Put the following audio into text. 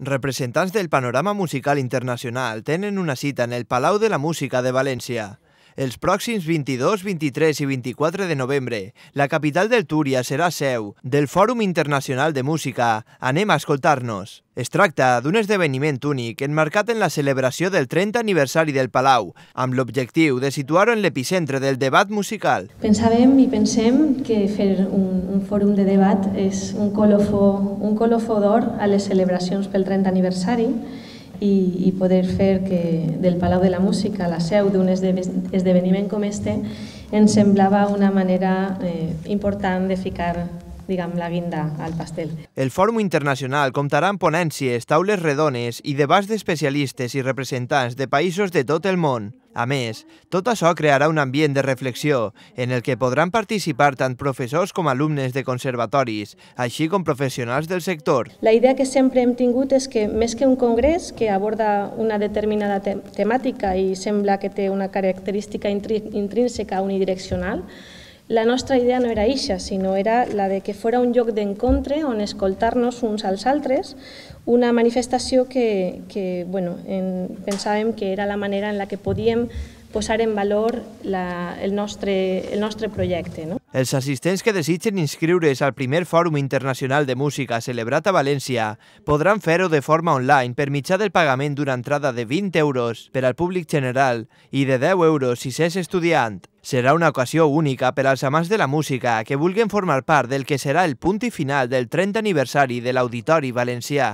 Representantes del panorama musical internacional tienen una cita en el Palau de la Música de Valencia. Els pròxims 22, 23 i 24 de novembre, la capital del Túria serà seu del Fòrum Internacional de Música. Anem a escoltar-nos. Es tracta d'un esdeveniment únic enmarcat en la celebració del 30 aniversari del Palau, amb l'objectiu de situar-ho en l'epicentre del debat musical. Pensàvem i pensem que fer un, un fòrum de debat és un colofó, un colofó d'or a les celebracions pel 30 aniversari, i, i poder fer que del Palau de la Música la seu d'un esdeveniment com este ens semblava una manera eh, important de ficar diguem, la guinda al pastel. El Fòrum Internacional comptarà amb ponències, taules redones i debats d'especialistes i representants de països de tot el món. A més, tot això crearà un ambient de reflexió en el que podran participar tant professors com alumnes de conservatoris, així com professionals del sector. La idea que sempre hem tingut és que més que un congrés que aborda una determinada temàtica i sembla que té una característica intrínseca unidireccional, la nostra idea no era eixa, sinó era la de que fora un lloc d'encontre on escoltar-nos uns als altres, una manifestació que, que bueno, en, pensàvem que era la manera en la que podíem posar en valor la, el, nostre, el nostre projecte. No? Els assistents que desitgen inscriure's al primer Fòrum Internacional de Música celebrat a València podran fer-ho de forma online per mitjà del pagament d'una entrada de 20 euros per al públic general i de 10 euros si s'és estudiant. Serà una ocasió única per als amants de la música que vulguen formar part del que serà el punt i final del 30 aniversari de l'Auditori Valencià.